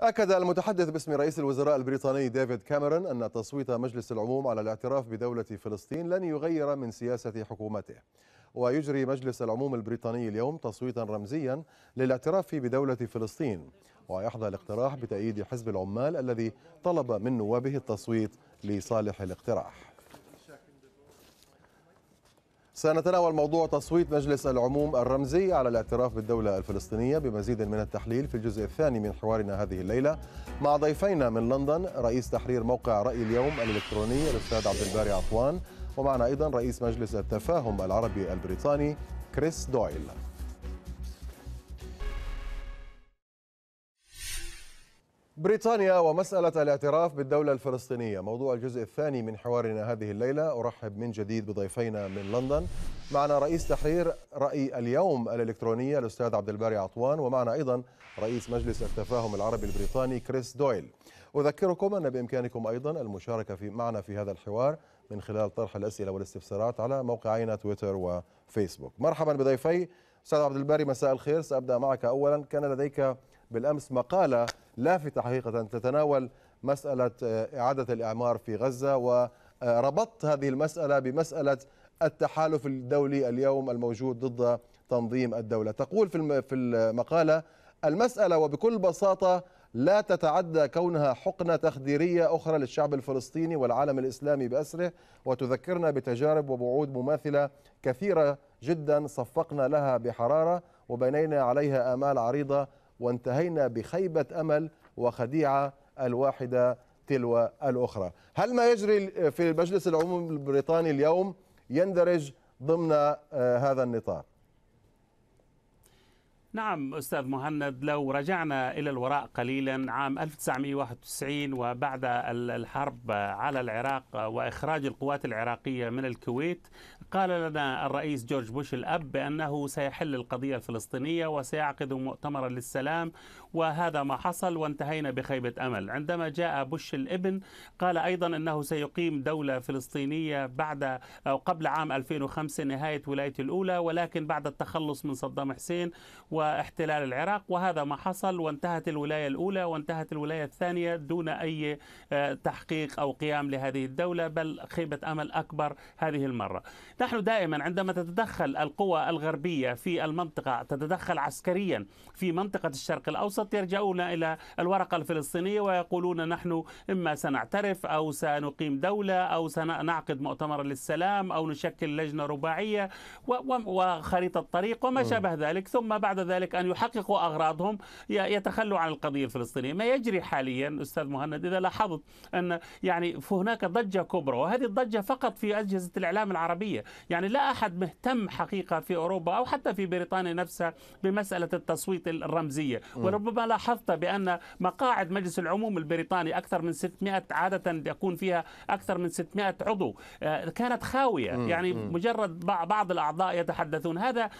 أكد المتحدث باسم رئيس الوزراء البريطاني ديفيد كاميرون أن تصويت مجلس العموم على الاعتراف بدولة فلسطين لن يغير من سياسة حكومته ويجري مجلس العموم البريطاني اليوم تصويتا رمزيا للاعتراف بدولة فلسطين ويحظى الاقتراح بتأييد حزب العمال الذي طلب من نوابه التصويت لصالح الاقتراح سنتناول موضوع تصويت مجلس العموم الرمزي على الاعتراف بالدولة الفلسطينية بمزيد من التحليل في الجزء الثاني من حوارنا هذه الليلة مع ضيفينا من لندن رئيس تحرير موقع رأي اليوم الإلكتروني الأستاذ عبد الباري عطوان ومعنا أيضا رئيس مجلس التفاهم العربي البريطاني كريس دويل بريطانيا ومسألة الاعتراف بالدولة الفلسطينية موضوع الجزء الثاني من حوارنا هذه الليلة أرحب من جديد بضيفينا من لندن معنا رئيس تحرير رأي اليوم الإلكترونية الأستاذ عبد الباري عطوان ومعنا أيضا رئيس مجلس التفاهم العربي البريطاني كريس دويل أذكركم أن بإمكانكم أيضا المشاركة في معنا في هذا الحوار من خلال طرح الأسئلة والاستفسارات على موقعينا تويتر وفيسبوك مرحبا بضيفي أستاذ عبد الباري مساء الخير سأبدأ معك أولا كان لديك بالأمس مقالة لافتة حقيقة تتناول مسألة آه، إعادة الإعمار في غزة وربطت هذه المسألة بمسألة التحالف الدولي اليوم الموجود ضد تنظيم الدولة تقول في المقالة المسألة وبكل بساطة لا تتعدى كونها حقنة تخديرية أخرى للشعب الفلسطيني والعالم الإسلامي بأسره وتذكرنا بتجارب وبعود مماثلة كثيرة جدا صفقنا لها بحرارة وبنينا عليها آمال عريضة وانتهينا بخيبة أمل وخديعة الواحدة تلو الأخرى هل ما يجري في المجلس العمومي البريطاني اليوم يندرج ضمن آه، هذا النطاق نعم أستاذ مهند لو رجعنا إلى الوراء قليلا عام 1991 وبعد الحرب على العراق وإخراج القوات العراقية من الكويت قال لنا الرئيس جورج بوش الأب بأنه سيحل القضية الفلسطينية وسيعقد مؤتمرا للسلام وهذا ما حصل وانتهينا بخيبة أمل عندما جاء بوش الابن قال أيضا أنه سيقيم دولة فلسطينية بعد أو قبل عام 2005 نهاية ولاية الأولى ولكن بعد التخلص من صدام حسين و واحتلال العراق وهذا ما حصل وانتهت الولاية الأولى وانتهت الولاية الثانية دون أي آه، تحقيق أو قيام لهذه الدولة بل خيبة أمل أكبر هذه المرة نحن دائما عندما تتدخل القوى الغربية في المنطقة تتدخل عسكريا في منطقة الشرق الأوسط يرجعون إلى الورقة الفلسطينية ويقولون نحن إما سنعترف أو سنقيم دولة أو سنعقد مؤتمر للسلام أو نشكل لجنة رباعية وخريطة طريق وما شابه ذلك ثم بعد ذلك أن يحققوا أغراضهم يتخلوا عن القضية الفلسطينية ما يجري حاليا أستاذ مهند إذا لاحظت أن يعني هناك ضجة كبرى وهذه الضجة فقط في أجهزة الإعلام العربية يعني لا أحد مهتم حقيقة في أوروبا أو حتى في بريطانيا نفسها بمسألة التصويت الرمزية وربما لاحظت بأن مقاعد مجلس العموم البريطاني أكثر من 600 عادة يكون فيها أكثر من 600 عضو آه، كانت خاوية يعني مجرد بعض الأعضاء يتحدثون هذا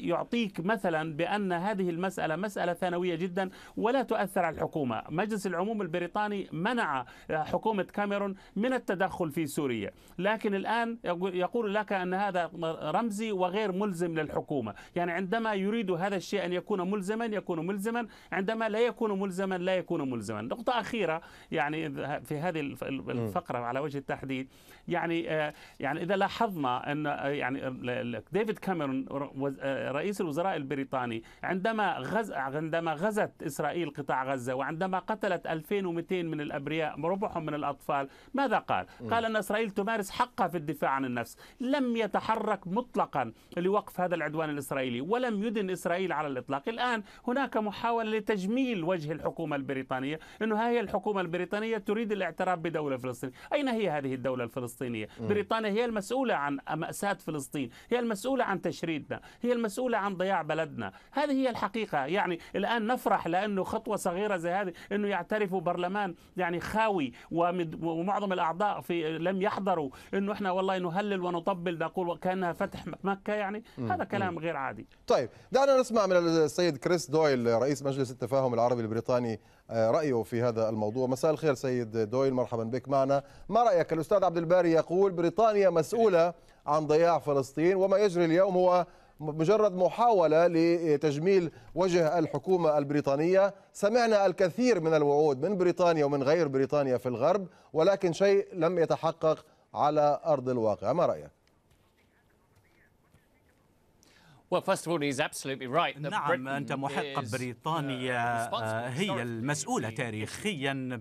يعطيك مثلا بأن هذه المسألة مسألة ثانوية جدا ولا تؤثر على الحكومة مجلس العموم البريطاني منع آه، حكومة كاميرون من التدخل في سوريا لكن الآن يقول لك أن هذا رمزي وغير ملزم للحكومة يعني عندما يريد هذا الشيء أن يكون ملزما يكون ملزما عندما لا يكون ملزما لا يكون ملزما نقطة أخيرة يعني في هذه الفقرة على وجه التحديد يعني آه، يعني إذا لاحظنا أن آه، يعني ديفيد كاميرون رئيس الوزراء البريطاني يعني عندما غز عندما غزت اسرائيل قطاع غزه وعندما قتلت 2200 من الابرياء ربعهم من الاطفال ماذا قال؟ قال ان اسرائيل تمارس حقها في الدفاع عن النفس، لم يتحرك مطلقا لوقف هذا العدوان الاسرائيلي ولم يدن اسرائيل على الاطلاق، الان هناك محاوله لتجميل وجه الحكومه البريطانيه انه ها هي الحكومه البريطانيه تريد الاعتراف بدوله فلسطينيه، اين هي هذه الدوله الفلسطينيه؟ بريطانيا هي المسؤوله عن ماساه فلسطين، هي المسؤوله عن تشريدنا، هي المسؤوله عن ضياع بلدنا، هذه هي الحقيقة يعني الآن نفرح لأنه خطوة صغيرة زي هذه أنه يعترفوا برلمان يعني خاوي ومعظم الأعضاء في لم يحضروا أنه إحنا والله نهلل ونطبل نقول كأنها فتح مكة يعني هذا كلام غير عادي طيب دعنا نسمع من السيد كريس دويل رئيس مجلس التفاهم العربي البريطاني آه، رأيه في هذا الموضوع مساء الخير سيد دويل مرحبا بك معنا ما رأيك الأستاذ عبد الباري يقول بريطانيا مسؤولة عن ضياع فلسطين وما يجري اليوم هو مجرد محاولة لتجميل وجه الحكومة البريطانية سمعنا الكثير من الوعود من بريطانيا ومن غير بريطانيا في الغرب ولكن شيء لم يتحقق على أرض الواقع ما رأيك؟ نعم أنت محق uh, بريطانيا آه، هي المسؤولة تاريخيا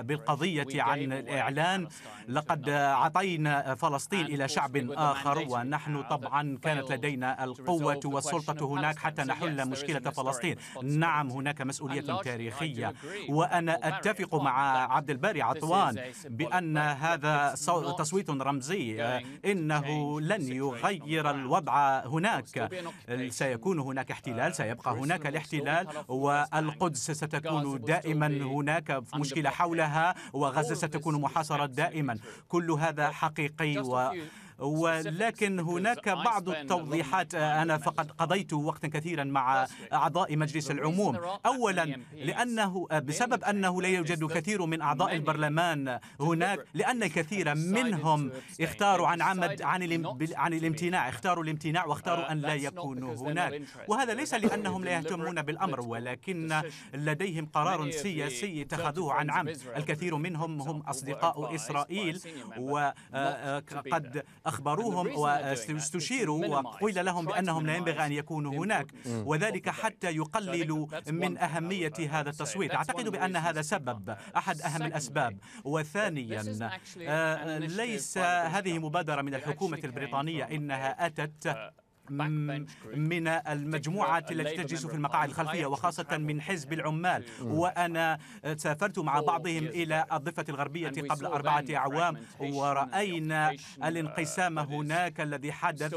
بالقضية عن الإعلان لقد عطينا فلسطين إلى شعب آخر ونحن طبعا كانت لدينا القوة والسلطة هناك حتى نحل مشكلة فلسطين نعم هناك مسؤولية تاريخية وأنا أتفق مع عبد الباري عطوان بأن هذا تصويت رمزي آه، إنه لن يغير الوضع هناك سيكون هناك احتلال آه، سيبقى هناك الاحتلال والقدس ستكون دائما هناك مشكلة حولها وغزة ستكون محاصرة دائما كل هذا حقيقي و ولكن هناك بعض التوضيحات أنا فقد قضيت وقتا كثيرا مع أعضاء مجلس العموم أولا لأنه آه، بسبب أنه لا يوجد كثير من أعضاء البرلمان هناك لأن كثيرا منهم اختاروا عن عمد عن عن الامتناع اختاروا الامتناع uh, واختاروا أن لا يكونوا هناك وهذا ليس لأنهم لا يهتمون بالأمر ولكن لديهم قرار سياسي اتخذوه عن عمد الكثير منهم هم أصدقاء إسرائيل وقد أخبروهم واستشيروا وقيل لهم بأنهم لا ينبغي أن يكونوا هناك mm. وذلك حتى يقللوا من أهمية هذا التصويت أعتقد بأن هذا سبب أحد أهم الأسباب وثانيا آه، ليس هذه مبادرة من الحكومة البريطانية إنها أتت uh, طيب، طيب. من المجموعات التي تجلس في المقاعد طيب. الخلفية وخاصة من حزب العمال وأنا سافرت مع oh, بعضهم إلى الضفة الغربية قبل أربعة أعوام ورأينا uh, الانقسام هناك الذي حدث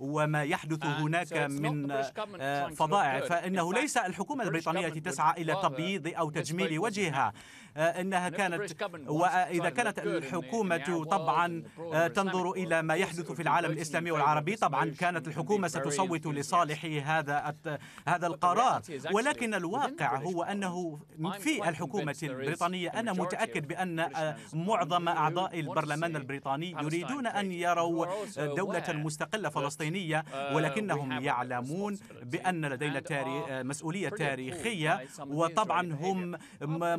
وما يحدث هناك من uh, فضائع فإنه ليس الحكومة البريطانية التي تسعى إلى تبييض أو تجميل وجهها آه، أنها كانت وإذا كانت الحكومة طبعا آه، تنظر إلى ما يحدث في العالم الإسلامي والعربي طبعا كانت الحكومة ستصوت لصالح هذا هذا القرار ولكن الواقع هو أنه في الحكومة البريطانية أنا متأكد بأن معظم أعضاء البرلمان البريطاني يريدون أن يروا دولة مستقلة uh, فلسطينية ولكنهم يعلمون uh, بأن لدينا تاري مسؤولية تاريخية وطبعا هم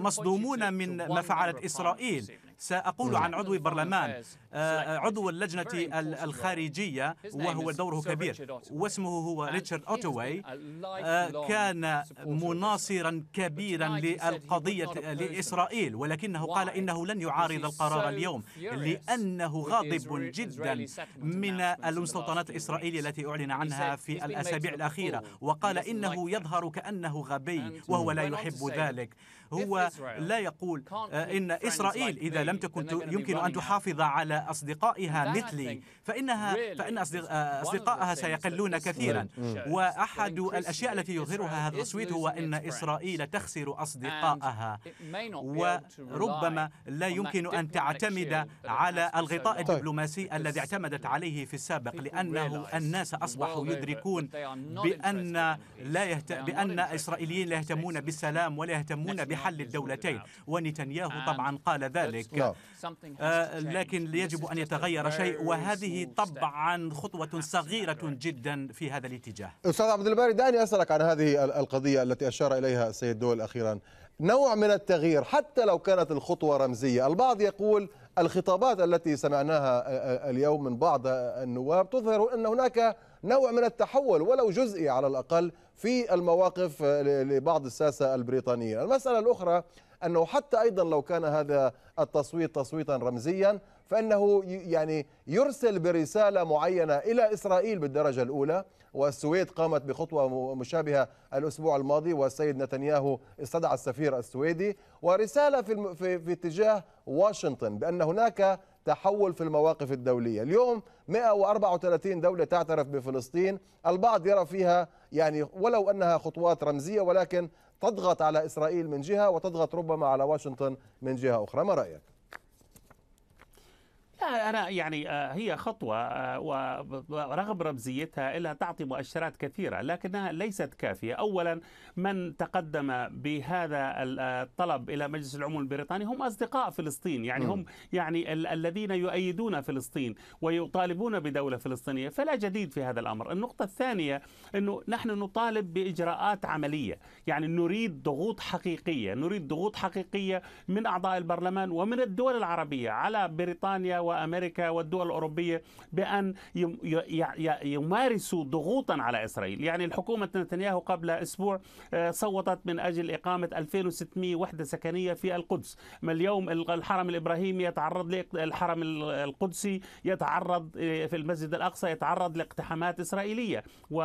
مصدومون من ما فعلت إسرائيل سأقول عن عضو mm. برلمان آه، عضو اللجنة الخارجية وهو دوره كبير واسمه هو ريتشارد أوتوي آه، كان مناصرا كبيرا للقضية لإسرائيل ولكنه قال إنه لن يعارض القرار اليوم لأنه غاضب جدا من المستوطنات الإسرائيلية التي أعلن عنها في الأسابيع الأخيرة وقال إنه يظهر كأنه غبي وهو لا يحب ذلك هو لا يقول آه، إن إسرائيل إذا لم تكن يمكن أن تحافظ على أصدقائها مثلي فإنها فإن آه، أصدقائها سيقلون كثيرا وأحد الأشياء التي يظهرها هذا التصويت هو أن إسرائيل تخسر أصدقائها وربما لا يمكن أن تعتمد على الغطاء الدبلوماسي الذي اعتمدت عليه في السابق لأنه الناس أصبحوا يدركون بأن لا يهت... بأن إسرائيليين لا يهتمون بالسلام ولا يهتمون بحل الدولتين ونتنياهو طبعا قال ذلك الأفريقيا آه، لكن يجب أن يتغير شيء وهذه طبعا خطوة صغيرة جدا في هذا الاتجاه أستاذ عبد الباري دعني أسألك عن هذه القضية التي أشار إليها السيد دول أخيرا نوع من التغيير حتى لو كانت الخطوة رمزية البعض يقول الخطابات التي سمعناها اليوم من بعض النواب تظهر أن هناك نوع من التحول ولو جزئي على الأقل في المواقف لبعض الساسة البريطانية المسألة الأخرى أنه حتى أيضا لو كان هذا التصويت تصويتا رمزيا فانه يعني يرسل برساله معينه الى اسرائيل بالدرجه الاولى والسويد قامت بخطوه مشابهه الاسبوع الماضي والسيد نتنياهو استدعى السفير السويدي ورساله في الم... في, في اتجاه واشنطن بان هناك تحول في المواقف الدوليه، اليوم 134 دوله تعترف بفلسطين، البعض يرى فيها يعني ولو انها خطوات رمزيه ولكن تضغط على إسرائيل من جهة وتضغط ربما على واشنطن من جهة أخرى ما رأيك؟ أنا يعني آه، هي خطوة آه، ورغم رمزيتها إلا تعطي مؤشرات كثيرة لكنها ليست كافية أولا من تقدم بهذا آه، الطلب إلى مجلس العموم البريطاني هم أصدقاء فلسطين يعني هم يعني الذين يؤيدون فلسطين ويطالبون بدولة فلسطينية فلا جديد في هذا الأمر النقطة الثانية أنه نحن نطالب بإجراءات عملية يعني نريد ضغوط حقيقية نريد ضغوط حقيقية من أعضاء البرلمان ومن الدول العربية على بريطانيا و وامريكا والدول الاوروبيه بان يمارسوا ضغوطا على اسرائيل، يعني الحكومه نتنياهو قبل اسبوع آه، صوتت من اجل اقامه 2600 وحده سكنيه في القدس، ما اليوم الحرم الابراهيمي يتعرض الحرم القدسي يتعرض آه، في المسجد الاقصى يتعرض لاقتحامات اسرائيليه و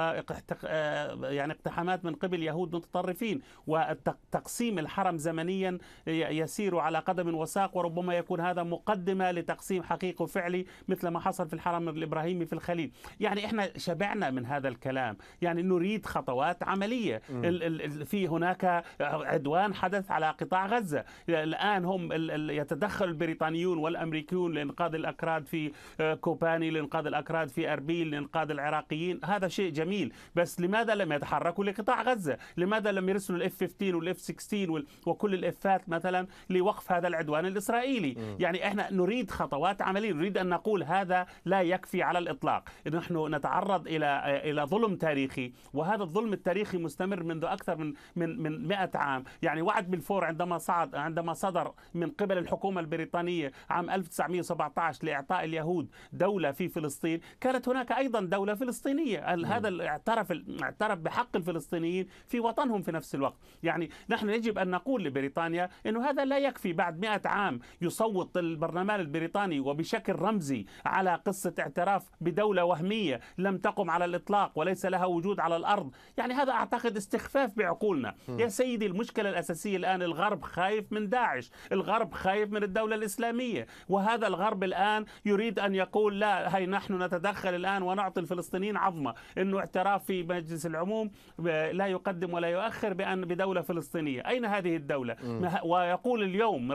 آه، يعني اقتحامات من قبل يهود متطرفين وتقسيم الحرم زمنيا يسير على قدم وساق وربما يكون هذا مقدمه لتقسيم حرم حقيقي وفعلي مثل ما حصل في الحرم الابراهيمي في الخليل يعني احنا شبعنا من هذا الكلام يعني نريد خطوات عمليه ال ال في هناك عدوان حدث على قطاع غزه الان هم يتدخل البريطانيون والامريكيون لانقاذ الاكراد في آه، كوباني لانقاذ الاكراد في اربيل لانقاذ العراقيين هذا شيء جميل بس لماذا لم يتحركوا لقطاع غزه لماذا لم يرسلوا الاف 15 والاف 16 وكل الافات مثلا لوقف هذا العدوان الاسرائيلي م. يعني احنا نريد خطوات عمليا نريد أن نقول هذا لا يكفي على الإطلاق نحن نتعرض إلى إلى ظلم تاريخي وهذا الظلم التاريخي مستمر منذ أكثر من من من 100 عام يعني وعد بالفور عندما صعد عندما صدر من قبل الحكومة البريطانية عام 1917 لإعطاء اليهود دولة في فلسطين كانت هناك أيضا دولة فلسطينية نعم. هذا اعترف اعترف بحق الفلسطينيين في وطنهم في نفس الوقت يعني نحن يجب أن نقول لبريطانيا أنه هذا لا يكفي بعد 100 عام يصوت البرلمان البريطاني و وبشكل رمزي على قصة اعتراف بدولة وهمية لم تقم على الإطلاق وليس لها وجود على الأرض يعني هذا أعتقد استخفاف بعقولنا يا سيدي المشكلة الأساسية الآن الغرب خايف من داعش الغرب خايف من الدولة الإسلامية وهذا الغرب الآن يريد أن يقول لا هي نحن نتدخل الآن ونعطي الفلسطينيين عظمة أنه اعتراف في مجلس العموم آه، لا يقدم ولا يؤخر بأن بدولة فلسطينية أين هذه الدولة ويقول اليوم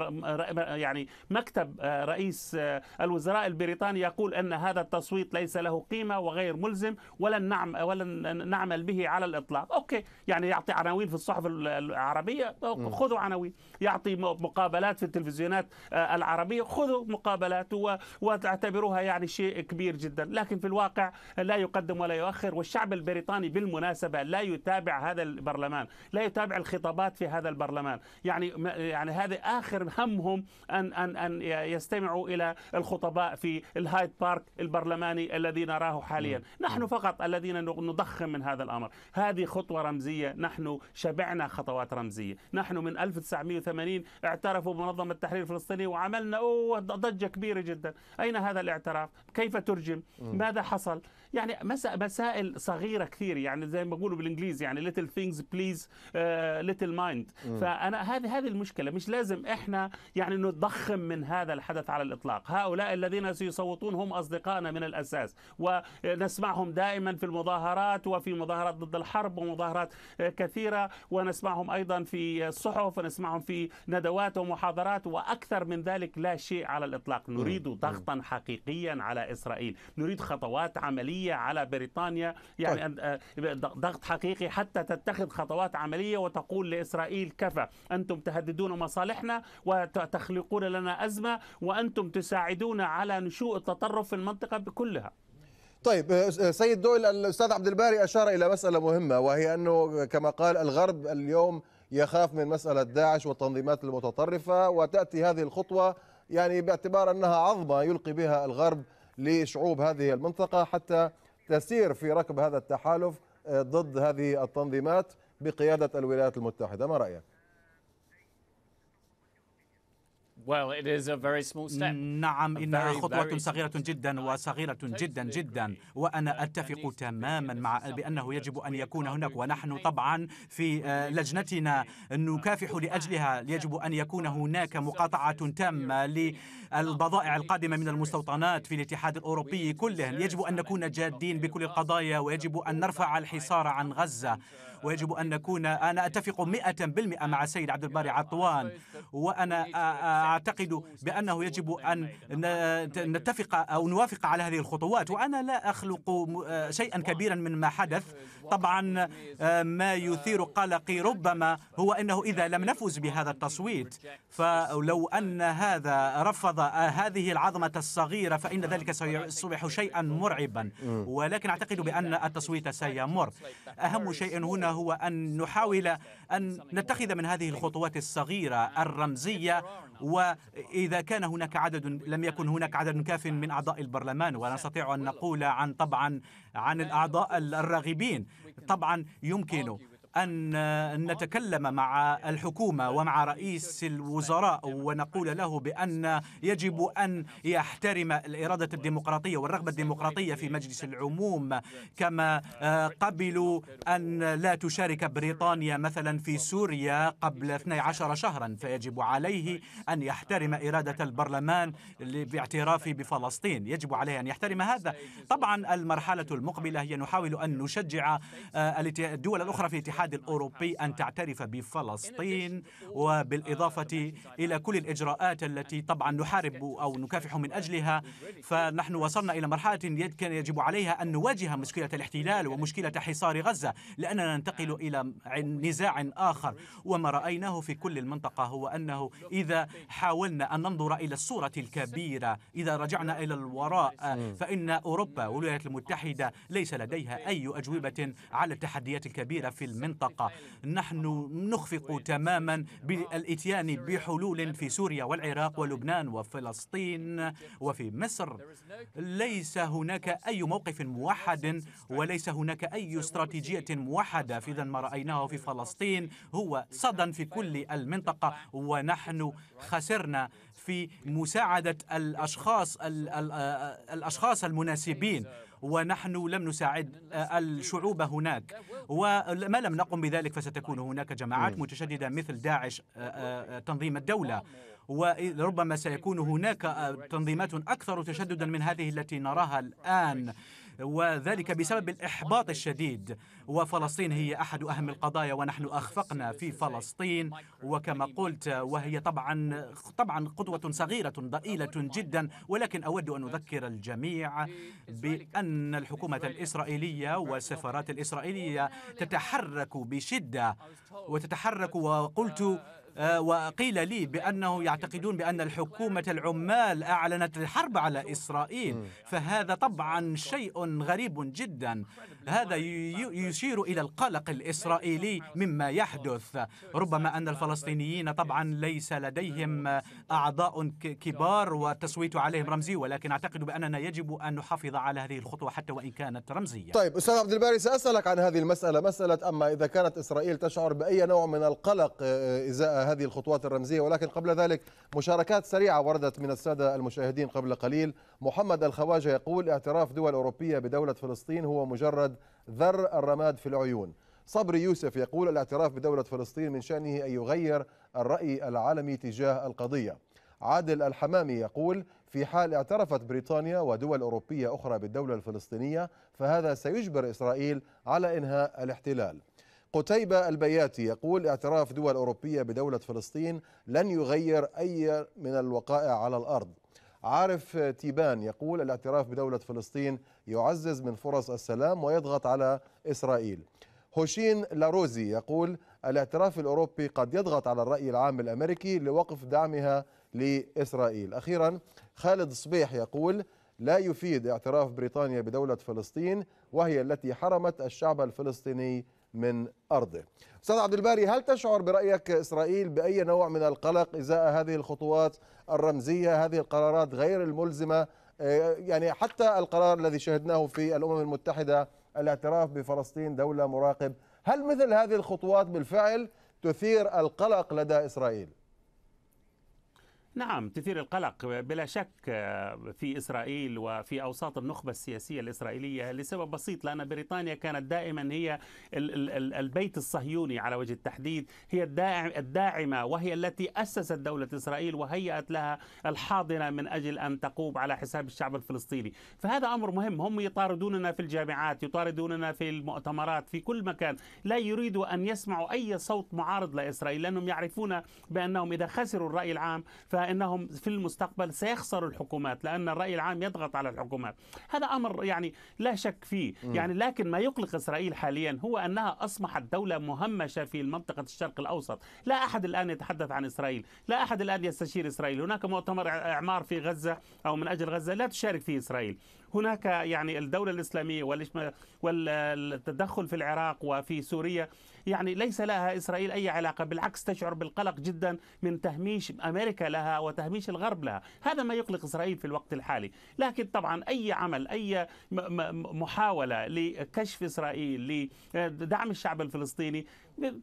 يعني مكتب آه، رئيس آه، الوزراء البريطاني يقول أن هذا التصويت ليس له قيمة وغير ملزم ولن نعم ولن نعمل به على الإطلاق أوكي يعني يعطي عناوين في الصحف العربية خذوا عناوين يعطي مقابلات في التلفزيونات آه، العربية خذوا مقابلات واعتبروها يعني شيء كبير جدا لكن في الواقع لا يقدم ولا يؤخر والشعب البريطاني بالمناسبة لا يتابع هذا البرلمان لا يتابع الخطابات في هذا البرلمان يعني يعني هذا آخر همهم أن أن أن يستمعوا إلى الخطباء في الهايد بارك البرلماني الذي نراه حاليا نحن فقط الذين نضخم من هذا الأمر هذه خطوة رمزية نحن شبعنا خطوات رمزية نحن من 1980 اعترفوا بمنظمة التحرير الفلسطيني وعملنا أوه ضجة كبيرة جدا أين هذا الاعتراف كيف ترجم ماذا حصل يعني مسائل صغيرة كثير يعني زي ما بقولوا بالإنجليزي يعني little things please آه، little mind فأنا هذه هذه المشكلة مش لازم إحنا يعني نضخم من هذا الحدث على الإطلاق هؤلاء الذين سيصوتون هم أصدقائنا من الأساس ونسمعهم دائما في المظاهرات وفي مظاهرات ضد الحرب ومظاهرات آه، كثيرة ونسمعهم أيضا في الصحف ونسمعهم في ندوات ومحاضرات وأكثر من ذلك لا شيء على الإطلاق نريد ضغطا حقيقيا على إسرائيل نريد خطوات عملية على بريطانيا يعني طيب. آه، ضغط حقيقي حتى تتخذ خطوات عملية وتقول لإسرائيل كفى أنتم تهددون مصالحنا وتخلقون لنا أزمة وأنتم تساعدون يعتمدون على نشوء التطرف في المنطقة بكلها طيب آه، آه، سيد دويل الأستاذ عبد الباري أشار إلى مسألة مهمة وهي أنه كما قال الغرب اليوم يخاف من مسألة داعش والتنظيمات المتطرفة وتأتي هذه الخطوة يعني باعتبار أنها عظمة يلقي بها الغرب لشعوب هذه المنطقة حتى تسير في ركب هذا التحالف آه، ضد هذه التنظيمات بقيادة الولايات المتحدة ما رأيك؟ Well, it is a very small step. نعم إنها خطوة صغيرة جدا وصغيرة جدا جدا وأنا أتفق تماما مع بأنه يجب أن يكون هناك ونحن طبعا في آه، لجنتنا نكافح لأجلها يجب أن يكون هناك مقاطعة تامة للبضائع القادمة من المستوطنات في الاتحاد الأوروبي كله يجب أن نكون جادين بكل القضايا ويجب أن نرفع الحصار عن غزة uh, ويجب أن نكون أنا أتفق 100% مع السيد عبد الباري عطوان وأنا أعتقد بأنه يجب أن نتفق أو نوافق على هذه الخطوات وأنا لا أخلق شيئا كبيرا من ما حدث طبعا ما يثير قلقي ربما هو أنه إذا لم نفز بهذا التصويت فلو أن هذا رفض هذه العظمة الصغيرة فإن ذلك سيصبح شيئا مرعبا ولكن أعتقد بأن التصويت سيمر أهم شيء هنا هو أن نحاول أن نتخذ من هذه الخطوات الصغيرة الرمزية وإذا كان هناك عدد لم يكن هناك عدد كاف من أعضاء البرلمان ونستطيع أن نقول عن طبعا عن الأعضاء الراغبين طبعا يمكن أن نتكلم مع الحكومة ومع رئيس الوزراء ونقول له بأن يجب أن يحترم الإرادة الديمقراطية والرغبة الديمقراطية في مجلس العموم كما آه، قبلوا أن لا تشارك بريطانيا مثلا في سوريا قبل 12 شهرا فيجب عليه أن يحترم إرادة البرلمان باعترافه بفلسطين يجب عليه أن يحترم هذا طبعا المرحلة المقبلة هي نحاول أن نشجع آه، الدول الأخرى في اتحاد الاتحاد الأوروبي أن تعترف بفلسطين وبالإضافة إلى كل الإجراءات التي طبعا نحارب أو نكافح من أجلها فنحن وصلنا إلى مرحلة يجب عليها أن نواجه مشكلة الاحتلال ومشكلة حصار غزة لأننا ننتقل إلى نزاع آخر وما رأيناه في كل المنطقة هو أنه إذا حاولنا أن ننظر إلى الصورة الكبيرة إذا رجعنا إلى الوراء فإن أوروبا والولايات المتحدة ليس لديها أي أجوبة على التحديات الكبيرة في المنطقة المنطقة نحن نخفق تماما بالإتيان بحلول في سوريا والعراق ولبنان وفلسطين وفي مصر ليس هناك أي موقف موحد وليس هناك أي استراتيجية موحدة إذا ما رأيناه في فلسطين هو صدى في كل المنطقة ونحن خسرنا في مساعدة الأشخاص الأشخاص المناسبين ونحن لم نساعد الشعوب هناك وما لم نقم بذلك فستكون هناك جماعات متشددة مثل داعش آه، آه، تنظيم الدولة وربما سيكون هناك آه، تنظيمات أكثر تشددا من هذه التي نراها الآن وذلك بسبب الإحباط الشديد وفلسطين هي أحد أهم القضايا ونحن أخفقنا في فلسطين وكما قلت وهي طبعا طبعا قدوة صغيرة ضئيلة جدا ولكن أود أن أذكر الجميع بأن الحكومة الإسرائيلية والسفارات الإسرائيلية تتحرك بشدة وتتحرك وقلت آه، وقيل لي بأنه يعتقدون بأن الحكومة العمال أعلنت الحرب على إسرائيل فهذا طبعا شيء غريب جدا هذا يشير إلى القلق الإسرائيلي مما يحدث ربما أن الفلسطينيين طبعا ليس لديهم أعضاء كبار والتصويت عليهم رمزي ولكن أعتقد بأننا يجب أن نحافظ على هذه الخطوة حتى وإن كانت رمزية طيب أستاذ عبد الباري سأسألك عن هذه المسألة مسألة أما إذا كانت إسرائيل تشعر بأي نوع من القلق آه، إزاء هذه الخطوات الرمزية ولكن قبل ذلك مشاركات سريعة وردت من السادة المشاهدين قبل قليل محمد الخواجة يقول اعتراف دول أوروبية بدولة فلسطين هو مجرد ذر الرماد في العيون صبري يوسف يقول الاعتراف بدولة فلسطين من شأنه أن يغير الرأي العالمي تجاه القضية عادل الحمامي يقول في حال اعترفت بريطانيا ودول أوروبية أخرى بالدولة الفلسطينية فهذا سيجبر إسرائيل على إنهاء الاحتلال قتيبة البياتي يقول اعتراف دول أوروبية بدولة فلسطين لن يغير أي من الوقائع على الأرض عارف تيبان يقول الاعتراف بدولة فلسطين يعزز من فرص السلام ويضغط على إسرائيل هوشين لاروزي يقول الاعتراف الأوروبي قد يضغط على الرأي العام الأمريكي لوقف دعمها لإسرائيل أخيرا خالد صبيح يقول لا يفيد اعتراف بريطانيا بدولة فلسطين وهي التي حرمت الشعب الفلسطيني من أرضه أستاذ عبد الباري هل تشعر برأيك إسرائيل بأي نوع من القلق إزاء هذه الخطوات الرمزية هذه القرارات غير الملزمة آه، يعني حتى القرار الذي شهدناه في الأمم المتحدة الاعتراف بفلسطين دولة مراقب هل مثل هذه الخطوات بالفعل تثير القلق لدى إسرائيل؟ نعم تثير القلق بلا شك آه، في اسرائيل وفي اوساط النخبه السياسيه الاسرائيليه لسبب بسيط لان بريطانيا كانت دائما هي البيت الصهيوني على وجه التحديد هي الداعمه وهي التي اسست دوله اسرائيل وهيئت لها الحاضنه من اجل ان تقوم على حساب الشعب الفلسطيني، فهذا امر مهم هم يطاردوننا في الجامعات، يطاردوننا في المؤتمرات، في كل مكان، لا يريدوا ان يسمعوا اي صوت معارض لاسرائيل لانهم يعرفون بانهم اذا خسروا الراي العام ف فانهم في المستقبل سيخسروا الحكومات لان الراي العام يضغط على الحكومات هذا امر يعني لا شك فيه يعني لكن ما يقلق اسرائيل حاليا هو انها اصبحت دوله مهمشه في منطقه الشرق الاوسط لا احد الان يتحدث عن اسرائيل لا احد الان يستشير اسرائيل هناك مؤتمر اعمار في غزه او من اجل غزه لا تشارك فيه اسرائيل هناك يعني الدوله الاسلاميه والتدخل في العراق وفي سوريا يعني ليس لها إسرائيل أي علاقة بالعكس تشعر بالقلق جدا من تهميش أمريكا لها وتهميش الغرب لها هذا ما يقلق إسرائيل في الوقت الحالي لكن طبعا أي عمل أي محاولة لكشف إسرائيل لدعم الشعب الفلسطيني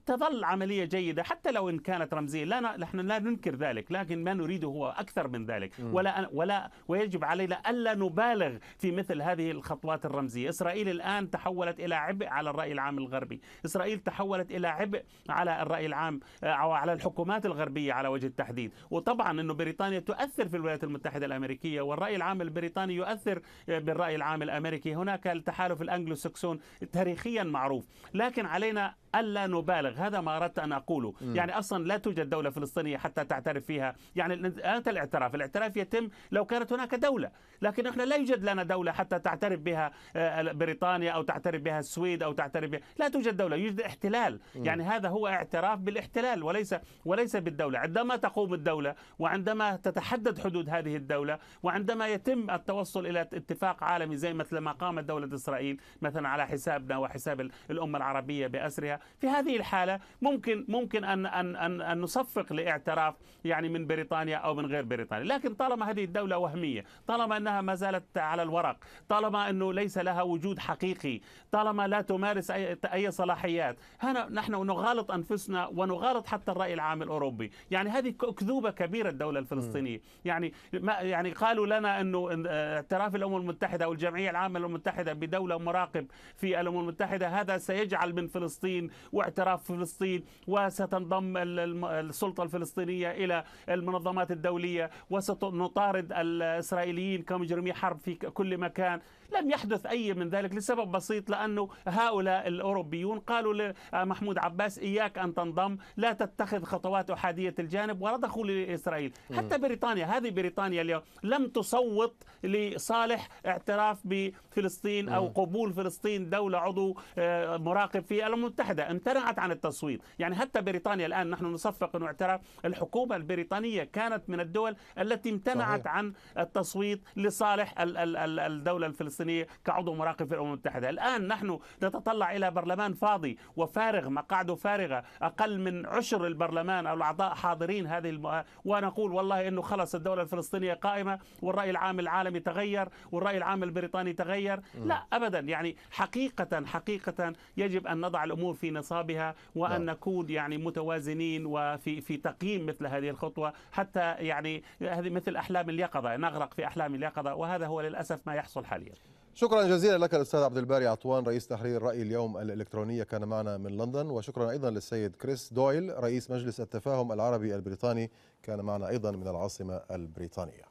تظل عملية جيدة حتى لو إن كانت رمزية لا نحن لا ننكر ذلك لكن ما نريده هو أكثر من ذلك ولا ولا ويجب علينا ألا نبالغ في مثل هذه الخطوات الرمزية إسرائيل الآن تحولت إلى عبء على الرأي العام الغربي إسرائيل تحولت إلى عبء على الرأي العام آه، أو على الحكومات الغربية على وجه التحديد وطبعا أنه بريطانيا تؤثر في الولايات المتحدة الأمريكية والرأي العام البريطاني يؤثر آه، بالرأي العام الأمريكي هناك التحالف الأنجلو سكسون تاريخيا معروف لكن علينا ألا نبالغ هذا ما أردت أن أقوله م. يعني أصلا لا توجد دولة فلسطينية حتى تعترف فيها يعني أنت الاعتراف الاعتراف يتم لو كانت هناك دولة لكن احنا لا يوجد لنا دولة حتى تعترف بها آه، بريطانيا أو تعترف بها السويد أو تعترف بها لا توجد دولة يوجد احتلال م. يعني هذا هو اعتراف بالاحتلال وليس وليس بالدولة عندما تقوم الدولة وعندما تتحدد حدود هذه الدولة وعندما يتم التوصل إلى اتفاق عالمي زي مثل ما قامت دولة إسرائيل مثلا على حسابنا وحساب الأمة العربية بأسرها في هذه الحالة ممكن ممكن أن أن أن, أن نصفق لاعتراف يعني من بريطانيا أو من غير بريطانيا لكن طالما هذه الدولة وهمية طالما أنها ما زالت على الورق طالما أنه ليس لها وجود حقيقي طالما لا تمارس أي, أي صلاحيات هنا نحن نغالط أنفسنا ونغالط حتى الرأي العام الأوروبي يعني هذه أكذوبة كبيرة الدولة الفلسطينية يعني ما يعني قالوا لنا أنه آه، اعتراف الأمم المتحدة أو الجمعية العامة للأمم المتحدة بدولة مراقب في الأمم المتحدة هذا سيجعل من فلسطين واعتراف فلسطين وستنضم السلطة الفلسطينية إلى المنظمات الدولية وسنطارد الإسرائيليين كمجرمي حرب في كل مكان لم يحدث أي من ذلك لسبب بسيط لأنه هؤلاء الأوروبيون قالوا لمحمود عباس إياك أن تنضم لا تتخذ خطوات أحادية الجانب ورضخوا لإسرائيل حتى بريطانيا هذه بريطانيا اليوم لم تصوت لصالح اعتراف بفلسطين أو قبول فلسطين دولة عضو آه، مراقب في الأمم المتحدة امتنعت عن التصويت يعني حتى بريطانيا الآن نحن نصفق اعتراف الحكومة البريطانية كانت من الدول التي امتنعت عن التصويت لصالح الدولة الفلسطينية الفلسطينية كعضو مراقب في الأمم المتحدة الآن نحن نتطلع إلى برلمان فاضي وفارغ مقاعده فارغة أقل من عشر البرلمان أو الأعضاء حاضرين هذه الم... ونقول والله أنه خلص الدولة الفلسطينية قائمة والرأي العام العالمي تغير والرأي العام البريطاني تغير لا أبدا يعني حقيقة حقيقة يجب أن نضع الأمور في نصابها وأن نعم. نكون يعني متوازنين وفي في تقييم مثل هذه الخطوة حتى يعني هذه مثل أحلام اليقظة نغرق في أحلام اليقظة وهذا هو للأسف ما يحصل حاليا شكرا جزيلا لك الاستاذ عبد الباري عطوان رئيس تحرير راي اليوم الالكترونيه كان معنا من لندن وشكرا ايضا للسيد كريس دويل رئيس مجلس التفاهم العربي البريطاني كان معنا ايضا من العاصمه البريطانيه.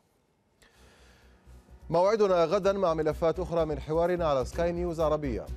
موعدنا غدا مع ملفات اخرى من حوارنا على سكاي نيوز عربيه.